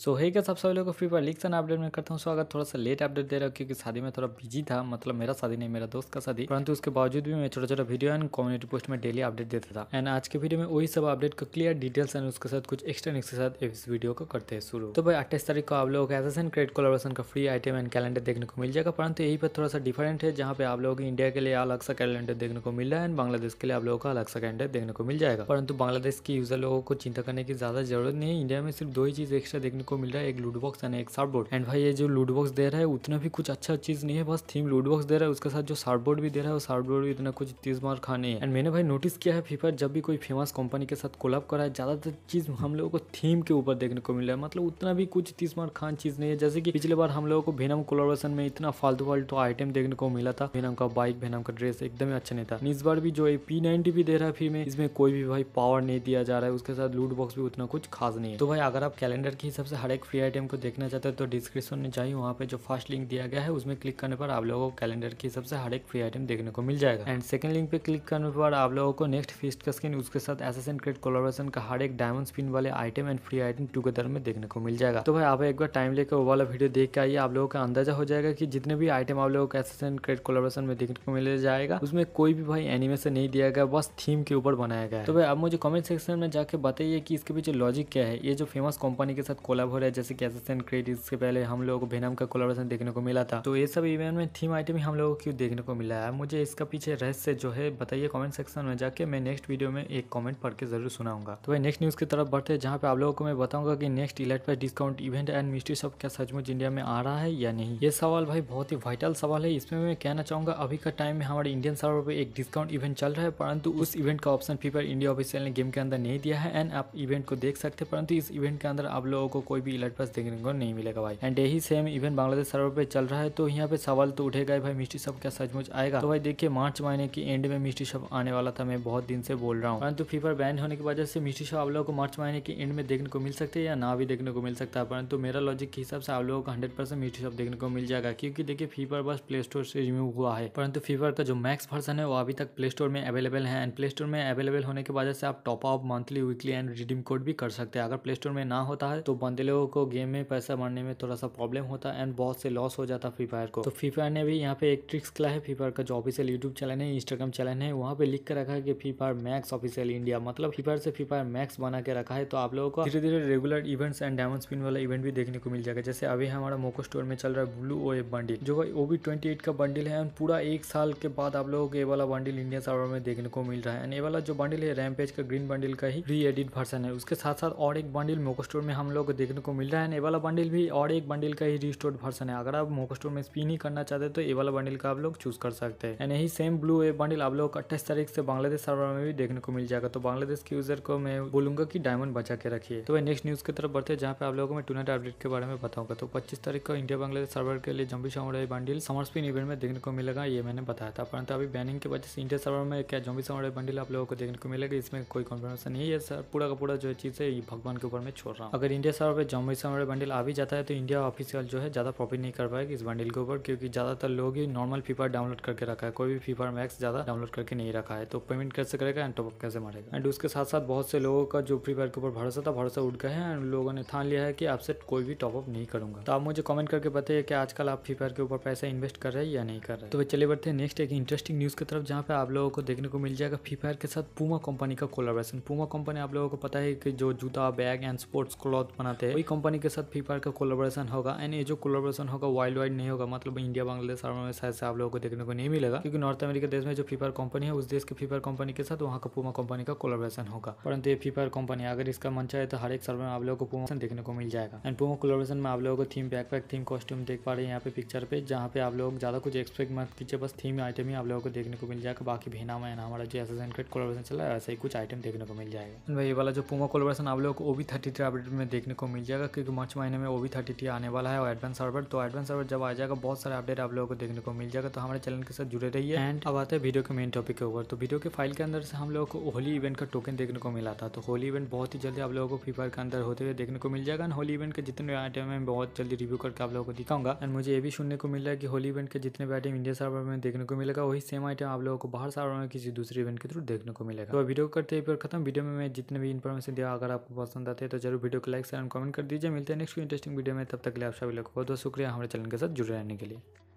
सो है क्या सब सब लोग को फ्री पर लिखसन अपडेट में करता हूँ सो अगर थोड़ा सा लेट अपडेट दे रहा हूँ क्योंकि शादी में थोड़ा बिजी था मतलब मेरा शादी नहीं मेरा दोस्त का शादी परंतु उसके बावजूद भी मैं छोटा छोटा वीडियो एंड कम्युनिटी पोस्ट में डेली अपडेट देता था एंड आज के वीडियो में वही सब अपडेट का क्लियर डिटेल्स एंड उसके साथ कुछ एक्स्ट्रा के साथ इस वीडियो को करते हैं शुरू तो भाई अट्ठाईस तारीख को आप लोगों को एसेसन क्रेडिट कोलाबोरेशन का फ्री आइटम एंड कैलेंडर देखने को मिल जाएगा परंतु यही पर थोड़ा सा डिफरेंट है जहाँ पे आप लोगों को इंडिया के लिए अलग सा कैलेंडर देखने को मिल रहा है एंड बांग्लादेश के लिए आप लोगों का अलग सा कैलेंडर देखने को मिल जाएगा परंतु बांग्लादेश के यूजर लोगों को चिंता करने की ज्यादा जरूरत नहीं है इंडिया में सिर्फ दो ही चीज एक्स्ट्रा देखने को मिल रहा है एक लूडबॉक्स एंड एक शार्ट बोर्ड एंड भाई ये जो लूडबॉक्स दे रहा है उतना भी कुछ अच्छा चीज नहीं है बस थीम लूडबॉक्स बॉक्स दे रहा है उसके साथ जो शार्ट बोर्ड भी दे रहा है शार्ट बोर्ड भी इतना कुछ तीस मार खाने एंड मैंने भाई नोटिस किया है फीफा जब भी कोई फेमस कंपनी के साथ कोलाब करा है ज्यादातर चीज हम लोगों को थीम के ऊपर देखने को मिल रहा है मतलब उतना भी कुछ तीस मार खान चीज नहीं है जैसे कि पिछले बार हम लोगों को भेनम कोलाबोरेशन में इतना फालतू फालतू आइटम देखने को मिला था भेनम का बाइक भेनम का ड्रेस एकदम ही अच्छा नहीं था इस बार भी जो पी नाइनटी भी दे रहा है फिर में इसमें कोई भी भाई पावर नहीं दिया जा रहा है उसके साथ लूट बॉक्स भी उतना कुछ खास नहीं है तो भाई अगर आप कैलेंडर के हिसाब से हर एक फ्री आइटम को देखना चाहते हैं तो डिस्क्रिप्शन में चाहिए वहाँ पे जो फर्स्ट लिंक दिया गया है उसमें क्लिक करने पर आप लोगों को कैलेंडर के हिसाब से हर एक फ्री आइटम देखने को मिल जाएगा एंड सेकंड लिंक पे क्लिक करने पर आप लोगों को नेक्स्ट फिस्ट का स्किन उसके साथ एसेसन क्रेड कोलाबोरेशन का हर एक डायमंड स्पिन वाले item and free item together में देखने को मिल जाएगा तो भाई आप एक बार टाइम लेकर वो वाला वीडियो देख के आइए आप लोगों का अंदाजा हो जाएगा कि जितने भी आइटम आप लोगों को एसेसन क्रेड कोलाबोरेशन में देखने को मिल जाएगा उसमें कोई भी भाई एनिमेशन नहीं दिया गया बस थीम के ऊपर बनाया गया तो भाई आप मुझे कमेंट सेक्शन में जाकर बताइए कि इसके पीछे लॉजिक क्या है ये जो फेमस कंपनी के साथ कोला कोलाब हो रहा है जैसे कि एसेसन क्रेड इसके पहले हम लोगों को वेनम का कोलाबोरेशन देखने को मिला था तो ये सब इवेंट में थीम आइटम ही हम लोगों को क्यों देखने को मिला है मुझे इसका पीछे रहस्य जो है बताइए कॉमेंट सेक्शन में जाके मैं नेक्स्ट वीडियो में एक कॉमेंट पढ़ के जरूर सुनाऊंगा तो भाई नेक्स्ट न्यूज़ की तरफ बढ़ते हैं जहाँ पे आप लोगों को मैं बताऊंगा की नेक्स्ट इलाइट पर discount event and mystery shop क्या सचमुच इंडिया में आ रहा है या नहीं ये सवाल भाई बहुत ही वाइटल सवाल है इसमें मैं कहना चाहूंगा अभी का टाइम में हमारे इंडियन सर्वर पर एक डिस्काउंट इवेंट चल रहा है परंतु उस इवेंट का ऑप्शन फीफर इंडिया ऑफिसियल ने गेम के अंदर नहीं दिया है एंड आप इवेंट को देख सकते हैं परंतु इस इवेंट के अंदर आप लोगों को कोई भी अलर्ट पास देखने को नहीं मिलेगा भाई एंड यही सेम इवेंट बांग्लादेश सर्वर पे चल रहा है तो यहाँ पे सवाल तो उठेगा भाई मिस्ट्री शॉप क्या सचमुच आएगा तो भाई देखिए मार्च महीने की एंड में मिस्ट्री शॉप आने वाला था मैं बहुत दिन से बोल रहा हूँ परंतु फीफर बैन होने की वजह से मिस्ट्री शॉप आप लोगों को मार्च महीने के एंड में देखने को मिल सकते हैं या ना भी देखने को मिल सकता है परंतु मेरा लॉजिक के हिसाब से आप लोगों को हंड्रेड परसेंट मिस्ट्री शॉप देखने को मिल जाएगा क्योंकि देखिए फीफर बस प्ले स्टोर से रिमूव हुआ है परंतु फीफर का जो मैक्स वर्सन है वो अभी तक प्ले स्टोर में अवेलेबल है एंड प्ले स्टोर में अवेलेबल होने की वजह से आप top monthly weekly and redeem code भी कर सकते हैं अगर प्ले स्टोर में ना होता है तो बंद जानते लोगों को गेम में पैसा मारने में थोड़ा सा प्रॉब्लम होता है एंड बहुत से लॉस हो जाता फ्री फायर को तो फ्री फायर ने भी यहाँ पे एक ट्रिक्स खिला है फ्री फायर का जो ऑफिसियल यूट्यूब चैनल है इंस्टाग्राम चैनल है वहाँ पे लिख कर रखा है कि Free Fire Max official India मतलब फ्री फायर से फ्री फायर मैक्स बना के रखा है तो आप लोगों को धीरे धीरे regular events and diamond spin वाला इवेंट भी देखने को मिल जाएगा जैसे अभी हमारा मोको स्टोर में चल रहा है ब्लू ओ बंडल जो वो भी ट्वेंटी का बंडल है एंड पूरा एक साल के बाद आप लोगों को ये वाला बंडल इंडिया सर्वर में देखने को मिल रहा है एंड ये वाला जो बंडल है रैमपेज का ग्रीन बंडल का ही री एडिट वर्सन है उसके साथ साथ और एक बंडल मोको स्टोर में हम लोग देख देखने को मिल रहा है ये वाला बंडल भी और एक बंडल का ही रिस्टोर्ड वर्सन है अगर आप मोको स्टोर में स्पिन ही करना चाहते हैं तो ए वाला बंडल का आप लोग चूज कर सकते हैं एंड यही सेम ब्लू ए बंडल आप लोग अट्ठाईस तारीख से बांग्लादेश सर्वर में भी देखने को मिल जाएगा तो बांग्लादेश के यूजर को मैं बोलूंगा की डायमंड बचा के रखिए तो नेक्स्ट न्यूज की तरफ बढ़ते जहाँ पे आप लोगों को मैं टूर्नामेंट अपडेट के बारे में बताऊंगा तो पच्चीस तारीख को इंडिया बांग्लादेश सर्वर के लिए zombie samurai bundle summer spin event में देखने को मिलेगा ये मैंने बताया था परंतु अभी बैनिंग के वजह से इंडिया सर्वर में क्या जम्बी सामुराई बंडल आप लोगों को देखने को मिलेगा इसमें कोई कॉन्फर्मेशन नहीं है सर पूरा का पूरा जो चीज़ है भगवान के ऊपर में छोड़ रहा हूँ अगर इंडिया सर्वर पे जम्मू समर बंडल आ भी जाता है तो इंडिया ऑफिशियल जो है ज़्यादा प्रॉफिट नहीं कर पाएगी इस बंडल के ऊपर क्योंकि ज़्यादातर लोग ही नॉर्मल फीफा डाउनलोड करके रखा है कोई भी फीफा मैक्स ज़्यादा डाउनलोड करके नहीं रखा है तो पेमेंट कैसे करेगा एंड टॉपअप कैसे मारेगा एंड उसके साथ साथ बहुत से लोगों का जो फ्री फायर के ऊपर भरोसा था भरोसा उठ गया है एंड लोगों ने ठान लिया है कि आपसे कोई भी टॉपअप नहीं करूंगा तो आप मुझे कमेंट करके बताइए कि आजकल आप फ्री फायर के ऊपर पैसा इन्वेस्ट कर रहे हैं या नहीं कर रहे तो वे चले बढ़ते हैं नेक्स्ट एक इंटरेस्टिंग न्यूज़ की तरफ जहाँ पे आप लोगों को देखने को मिल जाएगा फ्री फायर के साथ पूमा कंपनी का कोलाबरेशन पूमा कंपनी आप लोगों को पता है कि जो जूता बैग एंड स्पोर्ट्स क्लॉथ बनाते हैं वही कंपनी के साथ फ्री फायर का कोलाबोरेशन होगा एंड ये जो कोलाबोरेशन होगा वर्ल्ड वाइड नहीं होगा मतलब इंडिया बांग्लादेश और में शायद से आप लोगों को देखने को नहीं मिलेगा क्योंकि नॉर्थ अमेरिका देश में जो फ्री फायर कंपनी है उस देश के फ्री फायर कंपनी के साथ वहाँ का पुमा कंपनी का कोलाबोरेशन होगा परंतु ये फ्री फायर कंपनी अगर इसका मन चाहे तो हर एक सर्वर में आप लोगों को पुमा देखने को मिल जाएगा एंड पुमा कोलाबोरेशन में आप लोगों को theme backpack theme costume देख पा रहे हैं यहाँ पे पिक्चर पे जहाँ पे आप लोग ज्यादा कुछ एक्सपेक्ट मत कीजिए बस थीम आइटम ही आप लोगों को देखने को मिल जाएगा बाकी भेना में हमारा जो एस एस कोलाबोरेशन चला है ऐसे ही कुछ आइटम देखने को मिल जाएगा भाई ये वाला जो पुमा कोलाबोरेशन आप लोग को ओ थर्टी थर्टी अपडेट में देखने को मिल मिल जाएगा क्योंकि मार्च महीने में वो भी थर्टी टी आने वाला है और एडवांस सर्वर तो एडवांस सर्वर जब आ जाएगा बहुत सारे अपडेट आप लोगों को देखने को मिल जाएगा तो हमारे चैनल के साथ जुड़े रहिए एंड अब आते हैं वीडियो के मेन टॉपिक के ऊपर तो वीडियो के फाइल के अंदर से हम लोग को होली इवेंट का टोकन देखने को मिला था तो होली इवेंट बहुत ही जल्दी आप लोगों को फीफर के अंदर होते हुए देखने को मिल जाएगा एंड होली इवेंट के जितने भी आइटम है बहुत जल्दी रिव्यू करके आप लोगों को दिखाऊंगा एंड मुझे ये भी सुनने को मिल रहा है कि होली इवेंट के जितने भी आइटम इंडिया सर्वर में देखने को मिलेगा वही सेम आइटम आप लोगों को बाहर सर्वर में किसी दूसरे इवेंट के थ्रू देखने को मिलेगा तो वीडियो करते ही खत्म वीडियो में जितने भी इन्फॉर्मेशन दिया अगर आपको पसंद आते हैं तो जरूर वीडियो को लाइक शेयर एंड कमेंट कर दीजिए मिलते हैं नेक्स्ट इंटरेस्टिंग वीडियो में तब तक के लिए आप सभी लोग बहुत बहुत शुक्रिया हमारे चैनल के साथ जुड़े रहने के लिए